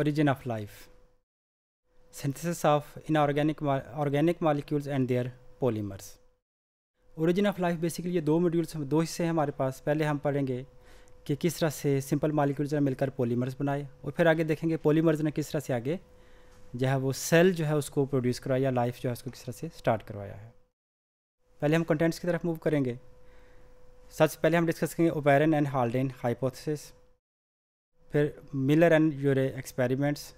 origin of life synthesis of inorganic organic molecules and their polymers origin of life basically ये दो modules दो हिस्से हैं हमारे पास पहले हम पढ़ेंगे कि किस तरह से सिंपल मॉलिक्यूल्स ने मिलकर पॉलीमर्स बनाए और फिर आगे देखेंगे पॉलीमर्स ने किस तरह से आगे जो है वो सेल जो है उसको प्रोड्यूस करवाया लाइफ जो है उसको किस तरह से स्टार्ट करवाया है पहले हम कंटेंट्स की तरफ मूव करेंगे सबसे पहले हम डिस्कस करेंगे ओपेरन एंड हाल्डेन हाइपोथेसिस फिर Miller and Urey experiments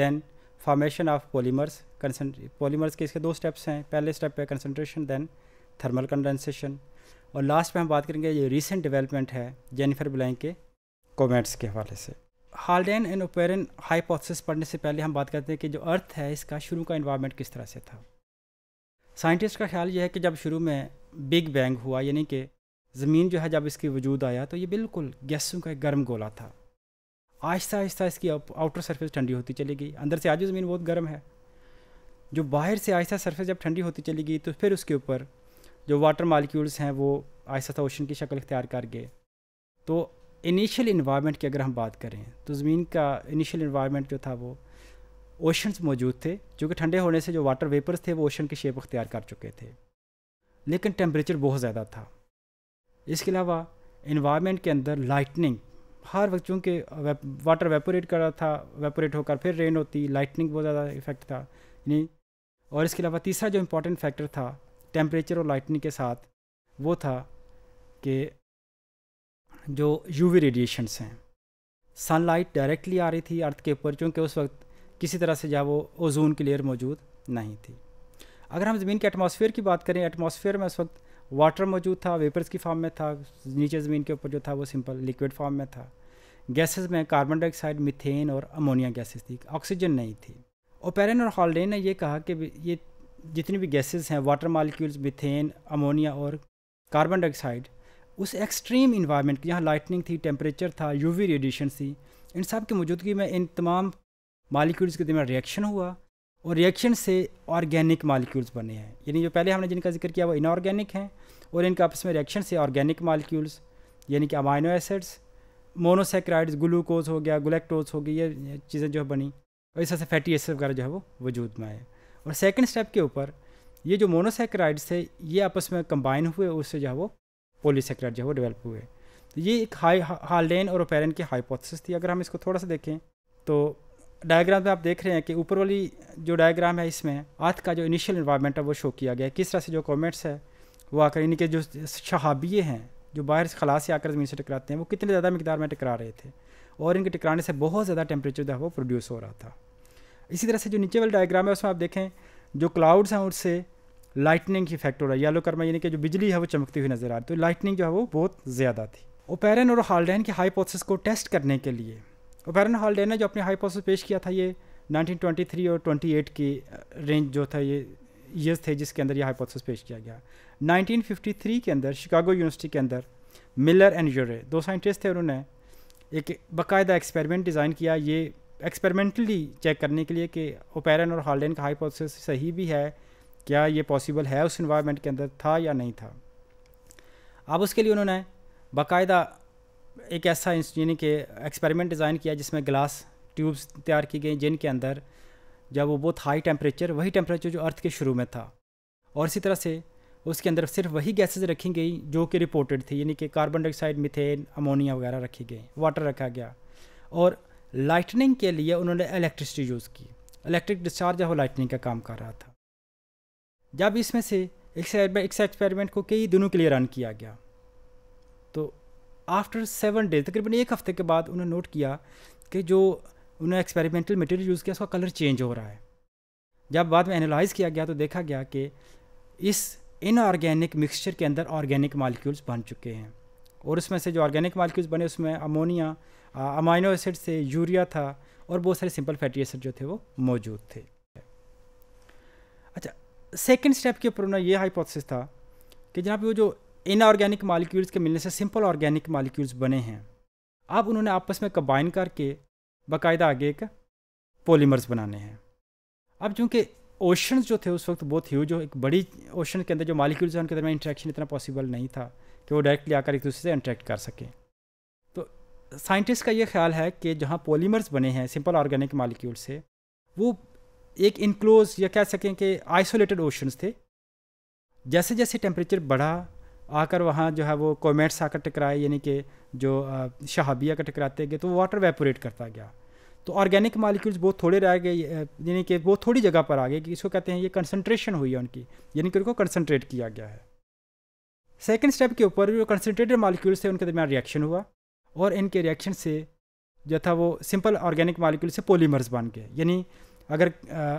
then formation of polymers polymers के इसके दो स्टेप्स हैं पहले स्टेप है कंसनट्रेशन देन थर्मल कंडेंसेशन और लास्ट में हम बात करेंगे ये रिसेंट डेवलपमेंट है जेनिफर ब्लैंक के कोमेंट्स के हवाले से हालडेन एंड ओपेरन हाइपोथेसिस पढ़ने से पहले हम बात करते हैं कि जो अर्थ है इसका शुरू का इन्वायरमेंट किस तरह से था साइंटिस्ट का ख्याल यह है कि जब शुरू में बिग बैंग हुआ यानी कि ज़मीन जो है जब इसकी वजूद आया तो ये बिल्कुल गैसों का एक गर्म गोला था आहिस्ता आहिस्ता इसकी आउटर सरफेस ठंडी होती चली गई अंदर से आज भी ज़मीन बहुत गर्म है जो बाहर से आहिस्ता सरफेस जब ठंडी होती चली गई तो फिर उसके ऊपर जो वाटर मालिक्यूल्स हैं वो आहिस्ता ओशन की शक्ल इख्तियार कर गए तो इनिशियल इन्वायरमेंट की अगर हम बात करें तो ज़मीन का इनिशियल इन्वायरमेंट जो था वो ओशंस मौजूद थे जो कि ठंडे होने से जो वाटर वेपर्स थे वो ओशन की शेप अख्तियार कर चुके थे लेकिन टेम्परेचर बहुत ज़्यादा था इसके अलावा इन्वायरमेंट के अंदर लाइटनिंग हर वक्त चूँकि वाटर वेपोरेट कर रहा था वेपोरेट होकर फिर रेन होती लाइटनिंग बहुत ज़्यादा इफेक्ट था यानी और इसके अलावा तीसरा जो इम्पोर्टेंट फैक्टर था टेम्परेचर और लाइटनिंग के साथ वो था कि जो यूवी रेडिएशंस हैं सनलाइट डायरेक्टली आ रही थी अर्थ के ऊपर चूँकि उस वक्त किसी तरह से जहाँ वो ओजोन की लेयर मौजूद नहीं थी अगर हम ज़मीन के एटमॉस्फेयर की बात करें एटमॉस्फेयर में उस वक्त वाटर मौजूद था वेपर्स की फॉर्म में था नीचे ज़मीन के ऊपर जो था वो सिंपल लिक्विड फॉर्म में था गैसेस में कार्बन डाइऑक्साइड मिथेन और अमोनिया गैसेस थी ऑक्सीजन नहीं थी ओपेरन और हॉलडेन ने यह कहा कि ये जितनी भी गैसेस हैं वाटर मालिक्यूल्स मिथेन अमोनिया और कार्बन डाइऑक्साइड उस एक्सट्रीम इन्वायरमेंट जहाँ लाइटनिंग थी टेम्परेचर था यूवी रेडिएशन थी इन सब की मौजूदगी में इन तमाम मालिक्यूल्स के दरमियान रिएक्शन हुआ और रिएक्शन से ऑर्गेनिक मालिक्यूल्स बने हैं यानी जो पहले हमने जिनका जिक्र किया वो इनऑर्गेनिक हैं और इनका आपस में रिएक्शन से ऑर्गेनिक मालिक्यूल्स यानी कि अमाइनो एसिड्स मोनोसेक्राइड्स ग्लूकोज हो गया ग्लैक्टोज हो गई ये चीज़ें जो है बनी और इस तरह से फैटी एसिड वगैरह जो है वो वजूद में आए और सेकेंड स्टेप के ऊपर ये जो मोनोसेक्राइड्स थे ये आपस में कंबाइन हुए उससे जो है वो पोलीसेक्राइड जो है वो डेवलप हुए तो ये एक हाई हालडेन और ओपेरन की हाइपोथेसिस थी अगर हम इसको थोड़ा सा देखें तो डायग्राम में आप देख रहे हैं कि ऊपर वाली जो डायग्राम है इसमें अर्थ का जो इनिशियल इन्वायरमेंट है वो शो किया गया है किस तरह से जो कॉमेट्स है वो आकर इनके जो शहाबिए हैं जो बाहर से खला से आकर ज़मीन से टकराते हैं वो कितने ज़्यादा मकदार में टकरा रहे थे और इनके टकराने से बहुत ज़्यादा टेम्परेचर जो है वो प्रोड्यूस हो रहा था इसी तरह से जो नीचे वाले डायग्राम है उसमें आप देखें जो क्लाउड्स हैं उससे लाइटनिंग की इफेक्ट हो रहा है येलो कर्मा यानी कि जो बिजली है वो चमकती हुई नज़र आ रही तो लाइटनिंग जो है वो बहुत ज़्यादा थी ओपेरन और हालडेन की हाइपोथेसिस को टेस्ट करने के लिए ओपेरन हालडेन ने जो अपने हाइपोथेसिस पेश किया था ये 1923 और 28 की रेंज जो था ये ईयर्स थे जिसके अंदर यह हाइपोथेसिस पेश किया गया 1953 के अंदर शिकागो यूनिवर्सिटी के अंदर मिलर एंड यूरे दो साइंटिस्ट थे उन्होंने एक बाकायदा एक्सपेरिमेंट डिज़ाइन किया ये एक्सपेरिमेंटली चेक करने के लिए कि ओपेरन और हॉलैंड का हाइपोथेसिस सही भी है क्या ये पॉसिबल है उस इन्वायरमेंट के अंदर था या नहीं था अब उसके लिए उन्होंने बाकायदा एक ऐसा यानी कि एक्सपेरिमेंट डिज़ाइन किया जिसमें ग्लास ट्यूब्स तैयार की गई जिनके अंदर जब वो बहुत हाई टेम्परेचर वही टेम्परेचर जो अर्थ के शुरू में था और इसी तरह से उसके अंदर सिर्फ वही गैसेज रखी गई जो कि रिपोर्टेड थी यानी कि कार्बन डाइऑक्साइड मिथेन अमोनिया वगैरह रखी गई वाटर रखा गया और लाइटनिंग के लिए उन्होंने इलेक्ट्रिसिटी यूज़ की इलेक्ट्रिक डिस्चार्ज वो लाइटनिंग का काम कर रहा था जब इसमें से इस एक्सपेरिमेंट को कई दिनों के लिए रन किया गया तो आफ्टर सेवन डेज तकरीबन एक हफ्ते के बाद उन्होंने नोट किया कि जो उन्होंने एक्सपेरिमेंटल मटेरियल यूज़ किया उसका कलर चेंज हो रहा है जब बाद में एनालाइज़ किया गया तो देखा गया कि इस इनऑर्गेनिक मिक्सचर के अंदर ऑर्गेनिक मालिक्यूल्स बन चुके हैं और उसमें से जो ऑर्गेनिक मालिक्यूल्स बने उसमें अमोनिया अमाइनो एसिड से यूरिया था और बहुत सारे सिंपल फैटी एसिड जो थे वो मौजूद थे अच्छा सेकेंड स्टेप के ऊपर उन्होंने ये हाइपोथेसिस था कि जनाब वो जो इनऑर्गेनिक मालिक्यूल्स के मिलने से सिंपल ऑर्गेनिक मालिक्यूल्स बने हैं अब उन्होंने आपस में कंबाइन करके बाकायदा आगे एक पॉलीमर्स बनाने हैं अब चूँकि ओशन जो थे उस वक्त बहुत ही जो एक बड़ी ओशन के अंदर जो मालिक्यूल्स हैं उनके दरमियान इंट्रैक्शन इतना पॉसिबल नहीं था कि वो डायरेक्टली आकर एक दूसरे से इंट्रैक्ट कर सकें तो साइंटिस्ट का ये ख्याल है कि जहाँ पोलीमर्स बने हैं सिंपल ऑर्गेनिक मालिक्यूल से वो एक इनक्लोज या कह सकें कि आइसोलेटेड ओशनस थे जैसे जैसे टेम्परेचर बढ़ा आकर वहाँ जो है वो कोमेट्स आकर टकराए यानी कि जो शहाबिया का टकराते गए तो वाटर वेपोरेट करता गया तो ऑर्गेनिक मालिक्यूल्स बहुत थोड़े रह गए यानी कि बहुत थोड़ी जगह पर आ गए कि इसको कहते हैं ये कंसनट्रेशन हुई है उनकी यानी कि उनको कंसनट्रेट किया गया है सेकेंड स्टेप के ऊपर जो कंसनट्रेटेड मालिक्यूल्स थे उनके दरमियान रिएक्शन हुआ और इनके रिएक्शन से जो था वो सिंपल ऑर्गेनिक मालिक्यूल से पोलीमर्स बन गए यानी अगर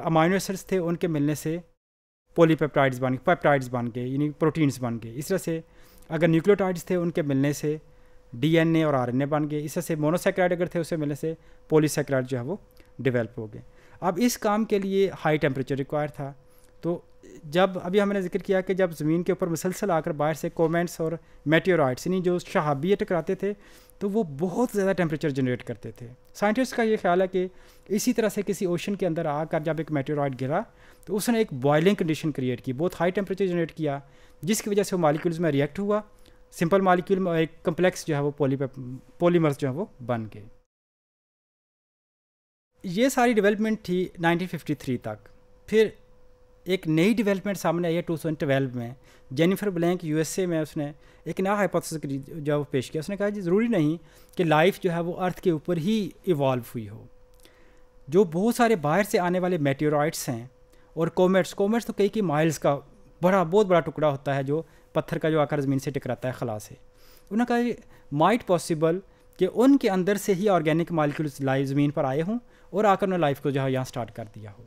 अमाइनोसर्स थे उनके मिलने से पोलीपेप्टाइड्स बन पेप्टाइड्स बन गए यानी प्रोटीन्स बन गए इस तरह से अगर न्यूक्लियोटाइड्स थे उनके मिलने से डीएनए और आरएनए बन गए इस तरह से मोनोसेक्राइड अगर थे उससे मिलने से पोलीसेक्राइड जो है वो डेवलप हो गए अब इस काम के लिए हाई टेम्परेचर रिक्वायर था तो जब अभी हमने जिक्र किया कि जब ज़मीन के ऊपर मुसलसल आकर बाहर से कोमेंट्स और मेट्योराइट्स यानी जो शहाबियत टकराते थे तो वो बहुत ज़्यादा टेम्परेचर जनरेट करते थे साइंटिस्ट का ये ख्याल है कि इसी तरह से किसी ओशन के अंदर आकर जब एक मेट्योराइट गिरा तो उसने एक बॉयलिंग कंडीशन क्रिएट की बहुत हाई टेम्परेचर जनरेट किया जिसकी वजह से वो मालिक्यूल्स में रिएक्ट हुआ सिंपल मालिक्यूल में एक कम्प्लेक्स जो है वो पोली पोलीमर्स जो है वो बन गए ये सारी डेवलपमेंट थी 1953 तक फिर एक नई डेवलपमेंट सामने आई है टू में जेनिफर ब्लैंक यूएसए में उसने एक नया हाइपोथेसिस जो पेश किया उसने कहा कि ज़रूरी नहीं कि लाइफ जो है वो अर्थ के ऊपर ही इवॉल्व हुई हो जो बहुत सारे बाहर से आने वाले मेटेरॉइड्स हैं और कोमेट्स कोमेट्स तो कई कई माइल्स का बड़ा बहुत बड़ा टुकड़ा होता है जो पत्थर का जो आकर ज़मीन से टकराता है खला से उन्होंने कहा माइट पॉसिबल कि उनके अंदर से ही ऑर्गेनिक मालिक्यूल्स लाइव ज़मीन पर आए हों और आकर उन्होंने लाइफ को जो है यहाँ स्टार्ट कर दिया हो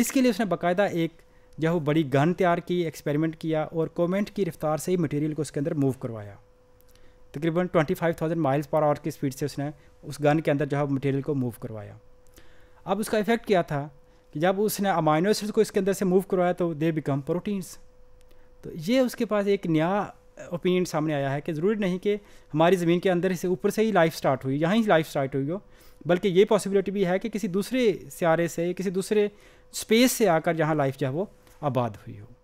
इसके लिए उसने बाकायदा एक जो है बड़ी गन तैयार की एक्सपेरिमेंट किया और कोमेंट की रफ्तार से ही मटेरियल को उसके अंदर मूव करवाया तकरीबन 25,000 माइल्स पर आवर की स्पीड से उसने उस गन के अंदर जो है मटेरियल को मूव करवाया अब उसका इफेक्ट क्या था कि जब उसने अमाइनो को इसके अंदर से मूव करवाया तो दे बिकम प्रोटीन्स तो ये उसके पास एक नया ओपिनियन सामने आया है कि ज़रूरी नहीं कि हमारी ज़मीन के अंदर से ऊपर से ही लाइफ स्टार्ट हुई यहाँ ही लाइफ स्टार्ट हुई हो बल्कि ये पॉसिबिलिटी भी है कि किसी दूसरे सियारे से किसी दूसरे स्पेस से आकर जहाँ लाइफ जो है वो आबाद हुई हो